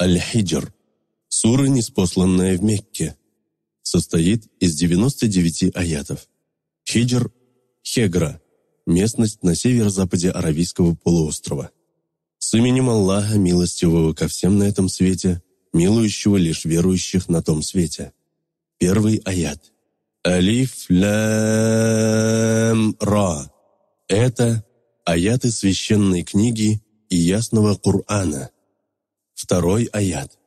Аль-Хиджр, сура, неспосланная в Мекке, состоит из 99 аятов. Хиджр – Хегра, местность на северо-западе Аравийского полуострова. С именем Аллаха, милостивого ко всем на этом свете, милующего лишь верующих на том свете. Первый аят. Алиф лям ра. Это аяты священной книги и ясного Кур'ана, Второй аят.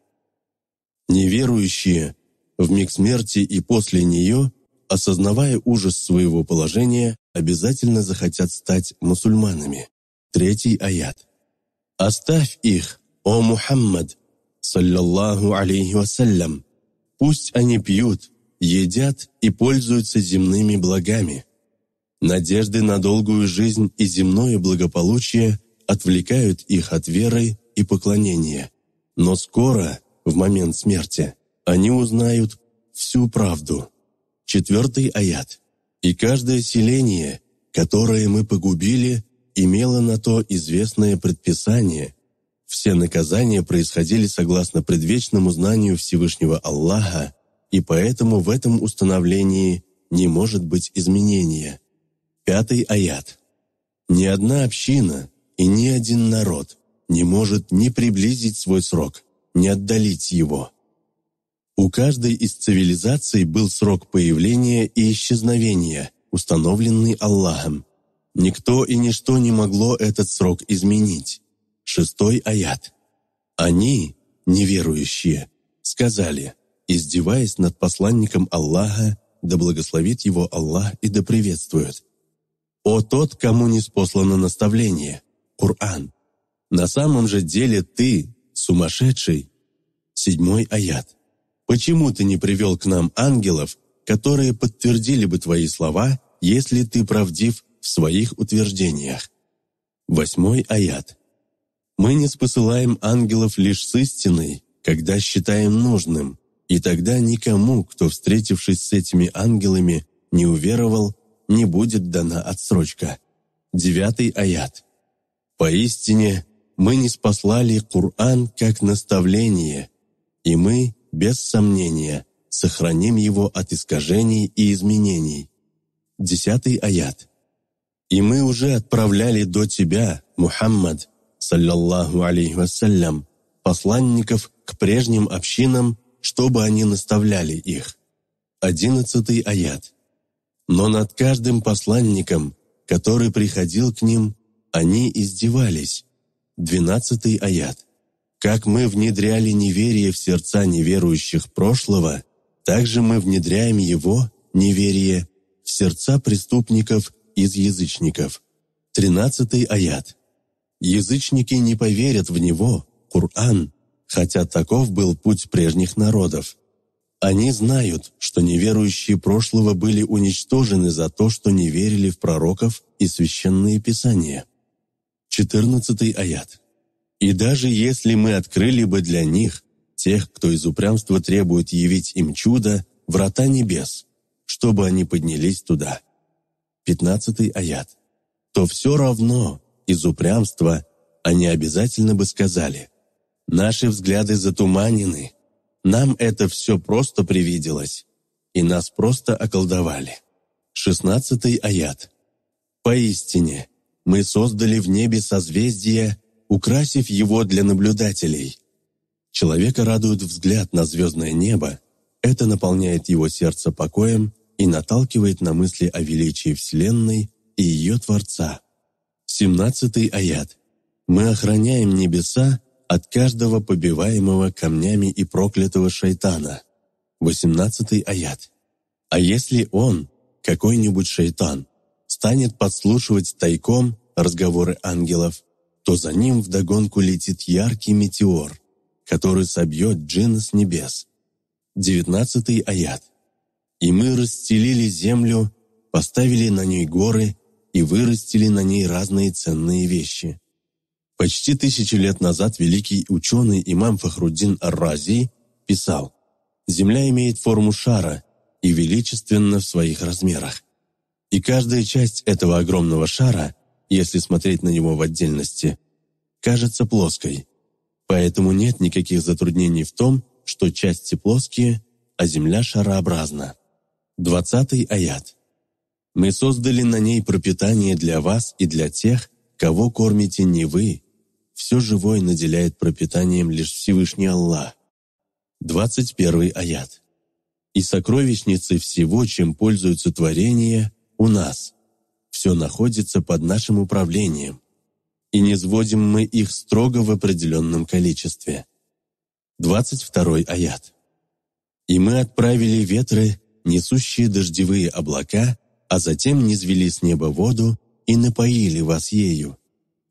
Неверующие в миг смерти и после нее, осознавая ужас своего положения, обязательно захотят стать мусульманами. Третий аят. «Оставь их, о Мухаммад, саллиллаху алейхи вассалям, пусть они пьют, едят и пользуются земными благами». Надежды на долгую жизнь и земное благополучие отвлекают их от веры и поклонения. Но скоро, в момент смерти, они узнают всю правду. Четвертый аят. «И каждое селение, которое мы погубили, имело на то известное предписание. Все наказания происходили согласно предвечному знанию Всевышнего Аллаха, и поэтому в этом установлении не может быть изменения». Пятый аят. «Ни одна община и ни один народ не может ни приблизить свой срок, ни отдалить его. У каждой из цивилизаций был срок появления и исчезновения, установленный Аллахом. Никто и ничто не могло этот срок изменить. Шестой аят. Они, неверующие, сказали, издеваясь над посланником Аллаха, да благословит его Аллах и да приветствует. «О тот, кому не спослано наставление» – Коран, на самом же деле ты сумасшедший. Седьмой аят. Почему ты не привел к нам ангелов, которые подтвердили бы твои слова, если ты правдив в своих утверждениях? Восьмой аят. Мы не спосылаем ангелов лишь с истиной, когда считаем нужным, и тогда никому, кто, встретившись с этими ангелами, не уверовал, не будет дана отсрочка. Девятый аят. Поистине, мы не спаслали Кур'ан как наставление, и мы, без сомнения, сохраним его от искажений и изменений. Десятый аят. «И мы уже отправляли до тебя, Мухаммад, саллиллаху алейхи вассалям, посланников к прежним общинам, чтобы они наставляли их». Одиннадцатый аят. «Но над каждым посланником, который приходил к ним, они издевались, 12 аят. «Как мы внедряли неверие в сердца неверующих прошлого, так же мы внедряем его, неверие, в сердца преступников из язычников». 13 аят. «Язычники не поверят в него, Кур'ан, хотя таков был путь прежних народов. Они знают, что неверующие прошлого были уничтожены за то, что не верили в пророков и священные писания». 14 аят. «И даже если мы открыли бы для них, тех, кто из упрямства требует явить им чудо, врата небес, чтобы они поднялись туда». 15 аят. «То все равно из упрямства они обязательно бы сказали, «Наши взгляды затуманены, нам это все просто привиделось, и нас просто околдовали». 16 аят. «Поистине, мы создали в небе созвездие, украсив его для наблюдателей. Человека радует взгляд на звездное небо, это наполняет его сердце покоем и наталкивает на мысли о величии Вселенной и ее Творца. 17 аят. «Мы охраняем небеса от каждого побиваемого камнями и проклятого шайтана». 18 аят. «А если он, какой-нибудь шайтан, станет подслушивать тайком разговоры ангелов, то за ним вдогонку летит яркий метеор, который собьет джина с небес. Девятнадцатый аят. «И мы расстелили землю, поставили на ней горы и вырастили на ней разные ценные вещи». Почти тысячу лет назад великий ученый имам Фахруддин Ар-Рази писал «Земля имеет форму шара и величественна в своих размерах. И каждая часть этого огромного шара если смотреть на него в отдельности, кажется плоской. Поэтому нет никаких затруднений в том, что части плоские, а Земля шарообразна. 20 аят. «Мы создали на ней пропитание для вас и для тех, кого кормите не вы. Все живое наделяет пропитанием лишь Всевышний Аллах». 21 аят. «И сокровищницы всего, чем пользуются творения, у нас – все находится под нашим управлением, и не сводим мы их строго в определенном количестве. 22 аят. «И мы отправили ветры, несущие дождевые облака, а затем низвели с неба воду и напоили вас ею.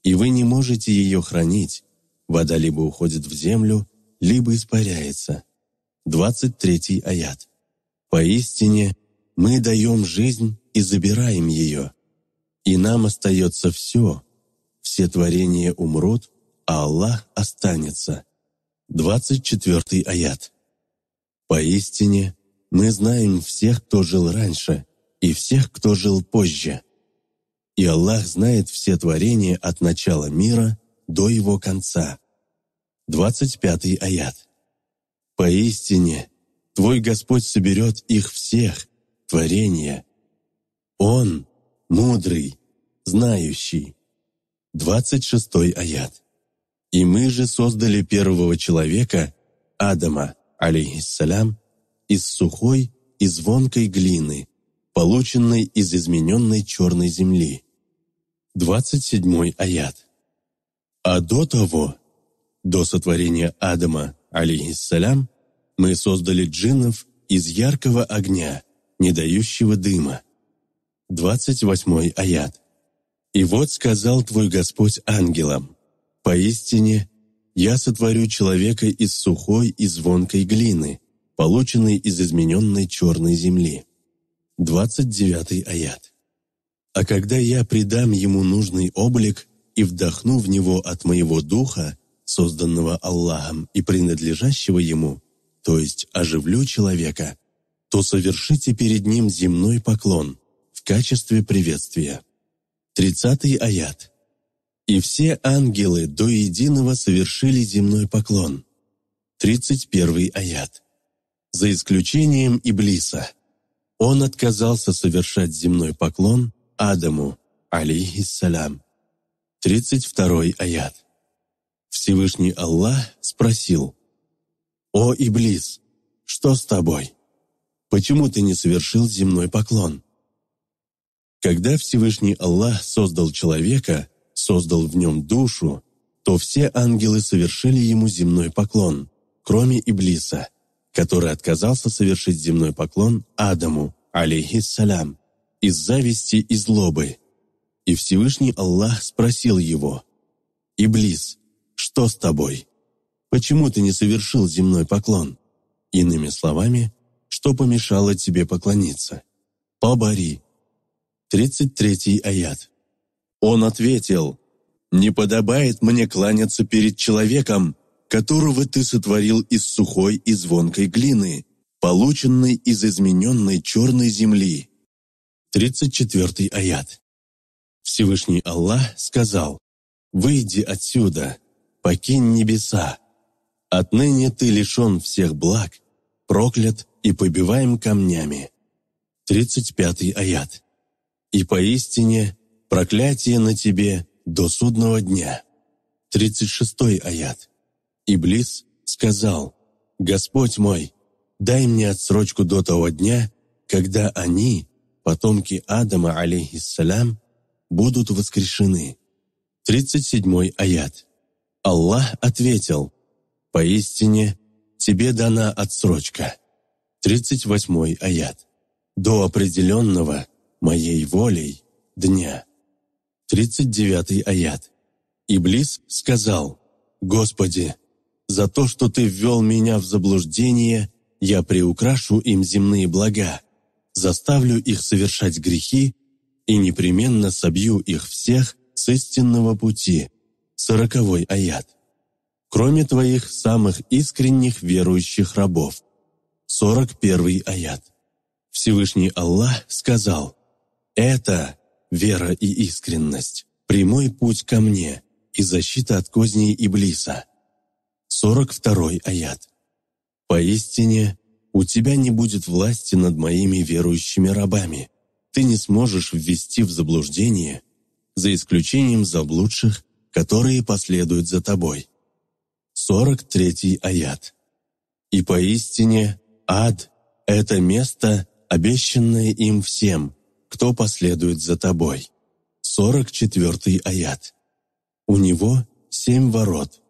И вы не можете ее хранить. Вода либо уходит в землю, либо испаряется». 23 аят. «Поистине мы даем жизнь и забираем ее, и нам остается все. Все творения умрут, а Аллах останется. 24 аят. Поистине, мы знаем всех, кто жил раньше, и всех, кто жил позже. И Аллах знает все творения от начала мира до его конца. 25 аят. «Поистине, твой Господь соберет их всех, творения. Он мудрый, знающий. 26 аят. «И мы же создали первого человека, Адама, алейхиссалям, из сухой и звонкой глины, полученной из измененной черной земли». 27 аят. «А до того, до сотворения Адама, алейхиссалям, мы создали джиннов из яркого огня, не дающего дыма, 28 аят. «И вот сказал твой Господь ангелам, «Поистине, я сотворю человека из сухой и звонкой глины, полученной из измененной черной земли». 29 аят. «А когда я придам ему нужный облик и вдохну в него от моего духа, созданного Аллахом и принадлежащего ему, то есть оживлю человека, то совершите перед ним земной поклон, качестве приветствия. 30 аят. «И все ангелы до единого совершили земной поклон». 31 аят. «За исключением Иблиса. Он отказался совершать земной поклон Адаму, алейхиссалям». 32 аят. Всевышний Аллах спросил, «О, Иблис, что с тобой? Почему ты не совершил земной поклон?» Когда Всевышний Аллах создал человека, создал в нем душу, то все ангелы совершили ему земной поклон, кроме Иблиса, который отказался совершить земной поклон Адаму, алейхиссалям, из зависти и злобы. И Всевышний Аллах спросил его, «Иблис, что с тобой? Почему ты не совершил земной поклон?» Иными словами, что помешало тебе поклониться? «Побори, 33 аят. Он ответил, «Не подобает мне кланяться перед человеком, которого ты сотворил из сухой и звонкой глины, полученной из измененной черной земли». 34 аят. Всевышний Аллах сказал, «Выйди отсюда, покинь небеса. Отныне ты лишен всех благ, проклят и побиваем камнями». 35 аят и поистине проклятие на тебе до судного дня». 36 аят. Иблис сказал, «Господь мой, дай мне отсрочку до того дня, когда они, потомки Адама, алейхиссалям, будут воскрешены». 37 аят. Аллах ответил, «Поистине тебе дана отсрочка». 38 аят. До определенного, моей волей дня». 39 аят. Иблис сказал, «Господи, за то, что Ты ввел меня в заблуждение, я приукрашу им земные блага, заставлю их совершать грехи и непременно собью их всех с истинного пути». Сороковой аят. «Кроме Твоих самых искренних верующих рабов». 41 аят. Всевышний Аллах сказал, это вера и искренность, прямой путь ко мне и защита от козней Иблиса. 42 аят. Поистине, у тебя не будет власти над моими верующими рабами. Ты не сможешь ввести в заблуждение, за исключением заблудших, которые последуют за тобой. 43 аят. И поистине ад – это место, обещанное им всем, кто последует за тобой». 44 аят. У него семь ворот.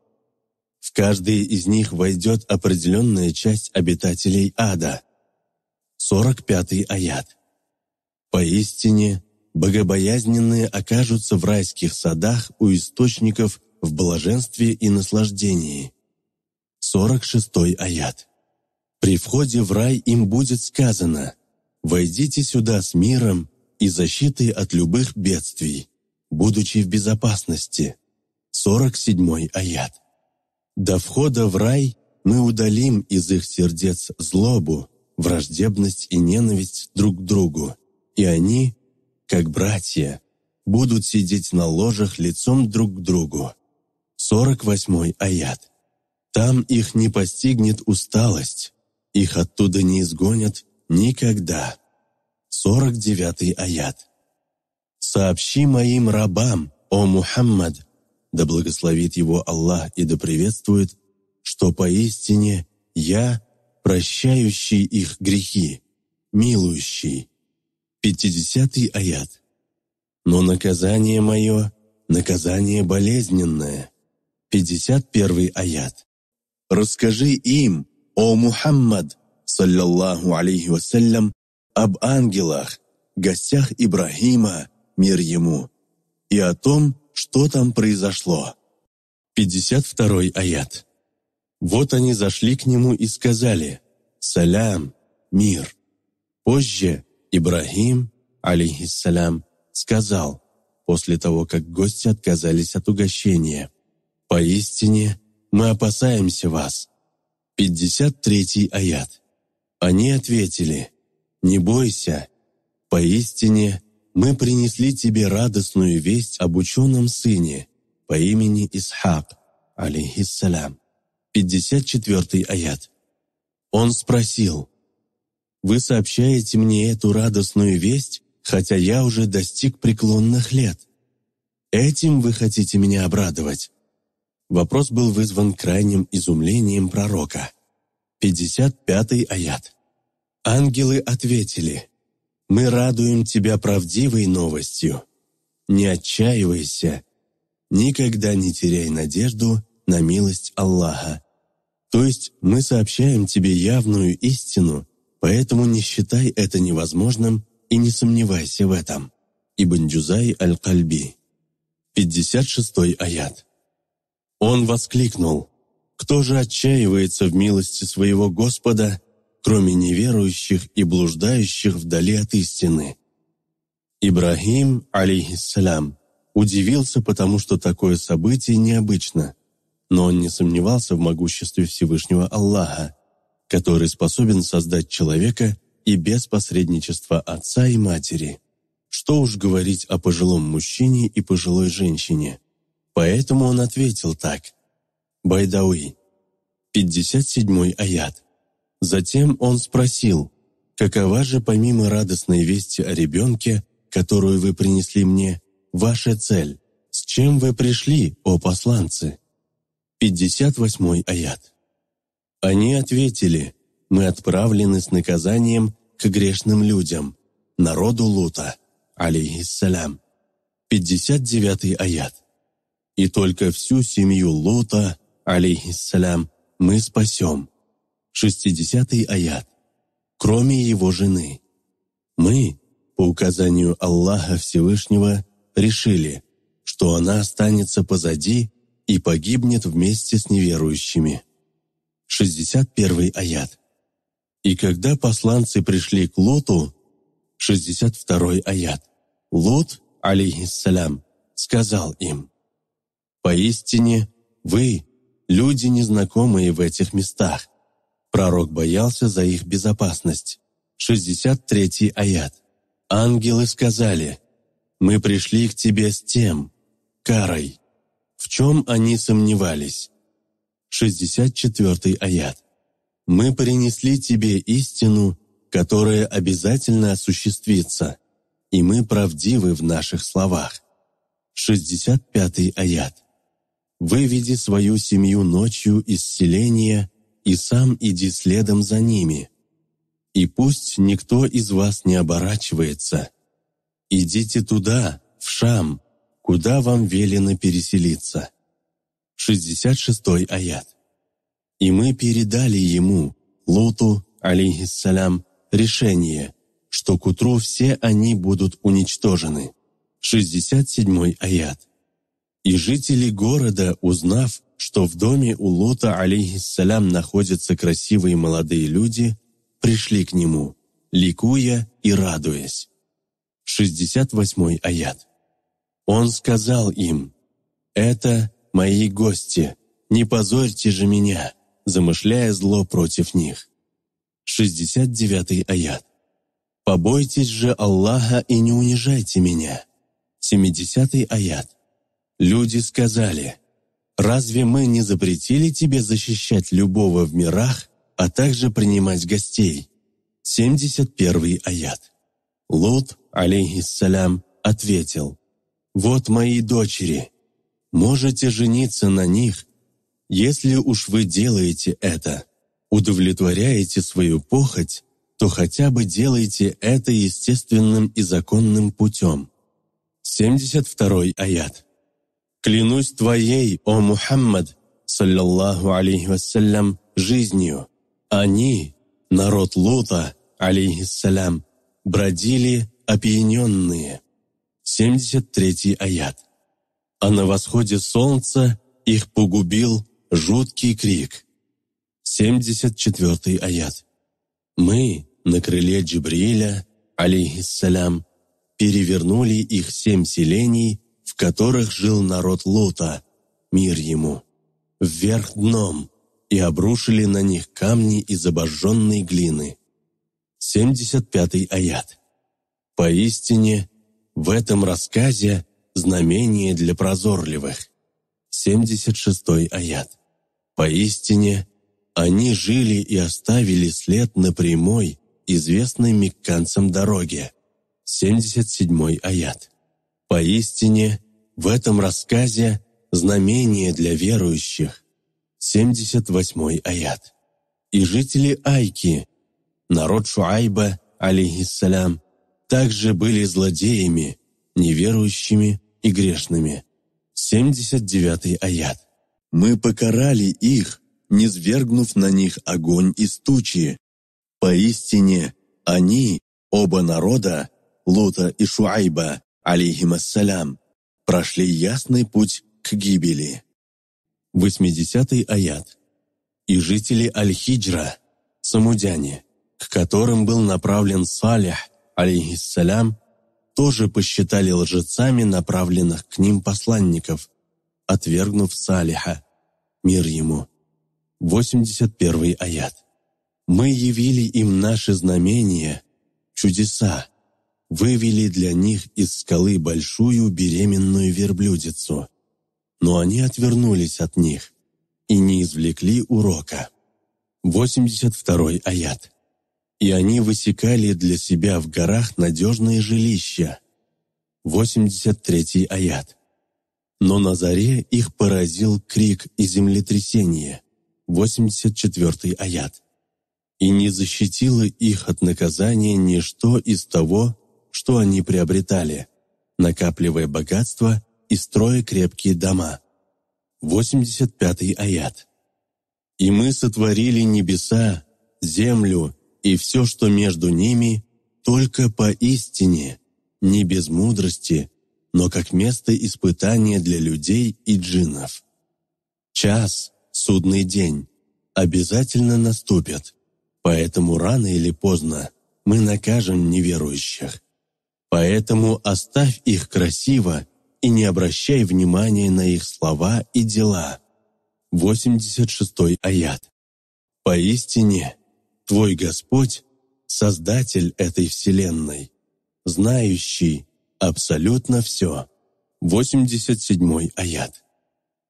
В каждый из них войдет определенная часть обитателей ада. 45 аят. «Поистине, богобоязненные окажутся в райских садах у источников в блаженстве и наслаждении». 46 аят. «При входе в рай им будет сказано, «Войдите сюда с миром, и защиты от любых бедствий, будучи в безопасности. 47 аят. До входа в рай мы удалим из их сердец злобу, враждебность и ненависть друг к другу, и они, как братья, будут сидеть на ложах лицом друг к другу. 48 аят. Там их не постигнет усталость, их оттуда не изгонят никогда. 49 аят. «Сообщи моим рабам, о Мухаммад, да благословит его Аллах и да приветствует, что поистине я, прощающий их грехи, милующий». 50 аят. «Но наказание мое, наказание болезненное». 51 аят. «Расскажи им, о Мухаммад, саллиллаху алейхи вассалям, об ангелах, гостях Ибрагима, мир ему, и о том, что там произошло. 52 аят. Вот они зашли к нему и сказали «Салям, мир». Позже Ибрагим, алейхиссалям, сказал, после того, как гости отказались от угощения, «Поистине мы опасаемся вас». 53 аят. Они ответили – не бойся. Поистине, мы принесли тебе радостную весть об ученом сыне по имени Исхак, алейхиссалям. 54 аят. Он спросил, «Вы сообщаете мне эту радостную весть, хотя я уже достиг преклонных лет. Этим вы хотите меня обрадовать?» Вопрос был вызван крайним изумлением пророка. 55 аят. Ангелы ответили, «Мы радуем тебя правдивой новостью. Не отчаивайся, никогда не теряй надежду на милость Аллаха. То есть мы сообщаем тебе явную истину, поэтому не считай это невозможным и не сомневайся в этом». Ибн Джузай Аль-Кальби, 56 аят. Он воскликнул, «Кто же отчаивается в милости своего Господа, кроме неверующих и блуждающих вдали от истины. Ибрагим, алейхиссалям, удивился, потому что такое событие необычно, но он не сомневался в могуществе Всевышнего Аллаха, который способен создать человека и без посредничества отца и матери. Что уж говорить о пожилом мужчине и пожилой женщине. Поэтому он ответил так. Байдауи, 57 аят. Затем он спросил, «Какова же, помимо радостной вести о ребенке, которую вы принесли мне, ваша цель? С чем вы пришли, о посланцы?» 58 аят. Они ответили, «Мы отправлены с наказанием к грешным людям, народу Лута, алейхиссалям». 59 аят. «И только всю семью Лута, алейхиссалям, мы спасем». 60 аят, кроме его жены. Мы, по указанию Аллаха Всевышнего, решили, что она останется позади и погибнет вместе с неверующими. 61 аят. И когда посланцы пришли к Лоту, 62 аят, Лот, алейхиссалям, сказал им, «Поистине, вы, люди, незнакомые в этих местах, Пророк боялся за их безопасность. 63 аят. «Ангелы сказали, «Мы пришли к тебе с тем, карой». В чем они сомневались? 64 аят. «Мы принесли тебе истину, которая обязательно осуществится, и мы правдивы в наших словах». 65 аят. «Выведи свою семью ночью из селения, и сам иди следом за ними. И пусть никто из вас не оборачивается. Идите туда, в Шам, куда вам велено переселиться». 66 аят. «И мы передали ему, Луту, алейхиссалям, решение, что к утру все они будут уничтожены». 67 аят. «И жители города, узнав, что в доме у Лота, алейхиссалям, находятся красивые молодые люди, пришли к нему, ликуя и радуясь. 68 аят. Он сказал им, «Это мои гости, не позорьте же меня», замышляя зло против них. 69 аят. «Побойтесь же Аллаха и не унижайте меня». 70 аят. Люди сказали, Разве мы не запретили тебе защищать любого в мирах, а также принимать гостей?» 71 аят. Лут, алейхиссалям, ответил, «Вот мои дочери, можете жениться на них, если уж вы делаете это, удовлетворяете свою похоть, то хотя бы делайте это естественным и законным путем». 72 аят. Клянусь твоей, о Мухаммад, саллиллаху алейхи вассалям, жизнью. Они, народ Лута, алейхиссалям, бродили опьяненные. 73 аят. А на восходе солнца их погубил жуткий крик. 74 аят. Мы на крыле Джибриля, алейхиссалям, перевернули их семь селений в которых жил народ Лута, мир ему, вверх дном, и обрушили на них камни из обожженной глины. 75 аят. Поистине, в этом рассказе знамение для прозорливых. 76 аят. Поистине, они жили и оставили след на прямой, известной мекканцам дороге. 77 аят. Поистине, в этом рассказе знамение для верующих, 78 аят. И жители Айки, народ Шуайба, алейхиссалям, также были злодеями, неверующими и грешными. 79 аят. «Мы покарали их, не свергнув на них огонь из тучи. Поистине, они, оба народа, Лута и Шуайба, алейхим ассалям, прошли ясный путь к гибели. 80 аят. И жители Аль-Хиджра, самудяне, к которым был направлен Салих алейхиссалям, тоже посчитали лжецами направленных к ним посланников, отвергнув Салиха, мир ему. 81 аят. «Мы явили им наши знамения, чудеса, вывели для них из скалы большую беременную верблюдицу. Но они отвернулись от них и не извлекли урока. 82 аят. И они высекали для себя в горах надежные жилища. 83 аят. Но на заре их поразил крик и землетрясение. 84 аят. И не защитило их от наказания ничто из того, что они приобретали, накапливая богатство и строя крепкие дома. 85-й аят. «И мы сотворили небеса, землю и все, что между ними, только поистине, не без мудрости, но как место испытания для людей и джиннов. Час, судный день, обязательно наступит, поэтому рано или поздно мы накажем неверующих. Поэтому оставь их красиво и не обращай внимания на их слова и дела. 86 аят. Поистине, твой Господь – Создатель этой Вселенной, знающий абсолютно все. 87 аят.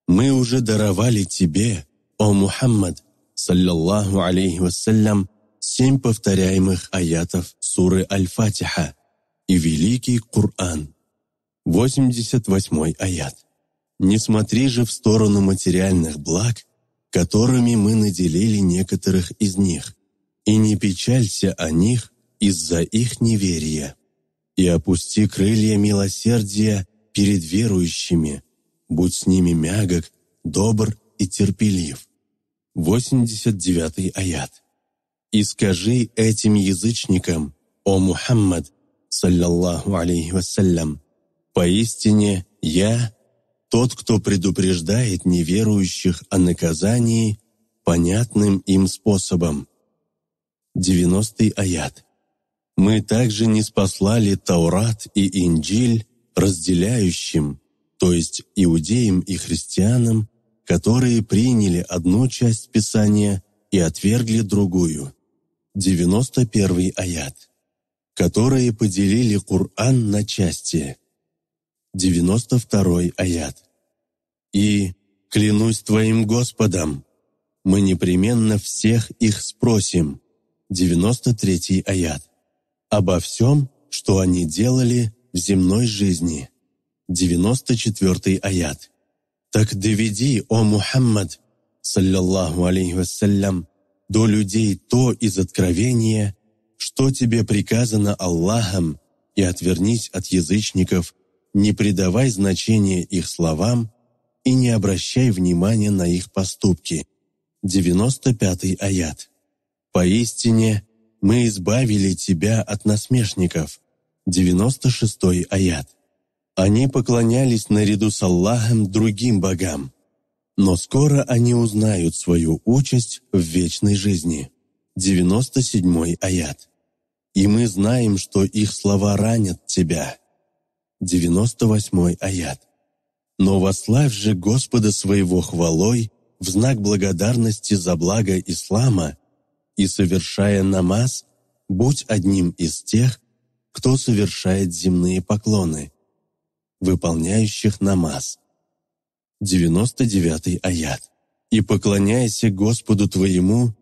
Мы уже даровали тебе, о Мухаммад, саллиллаху алейхи вассалям, семь повторяемых аятов суры Аль-Фатиха – и великий Кур'ан. 88 аят. «Не смотри же в сторону материальных благ, которыми мы наделили некоторых из них, и не печалься о них из-за их неверия. И опусти крылья милосердия перед верующими, будь с ними мягок, добр и терпелив». 89 аят. «И скажи этим язычникам, «О Мухаммад, саллаллаху алейхи вассалям, «Поистине я, тот, кто предупреждает неверующих о наказании понятным им способом». 90 аят. «Мы также не спаслали Таурат и Инджиль разделяющим, то есть иудеям и христианам, которые приняли одну часть Писания и отвергли другую». 91 аят которые поделили Кур'ан на части. 92 аят. «И, клянусь Твоим Господом, мы непременно всех их спросим». 93 аят. «Обо всем, что они делали в земной жизни». 94 аят. «Так доведи, о Мухаммад, саллиллаху алейхи вассалям, до людей то из откровения, что тебе приказано Аллахом, и отвернись от язычников, не придавай значения их словам и не обращай внимания на их поступки». 95 аят. «Поистине мы избавили тебя от насмешников». 96 аят. Они поклонялись наряду с Аллахом другим богам, но скоро они узнают свою участь в вечной жизни. 97 аят. «И мы знаем, что их слова ранят тебя». 98 аят. «Но вославь же Господа своего хвалой в знак благодарности за благо ислама и, совершая намаз, будь одним из тех, кто совершает земные поклоны, выполняющих намаз». 99 аят. «И поклоняйся Господу твоему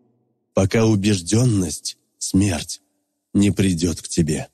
пока убежденность, смерть, не придет к тебе.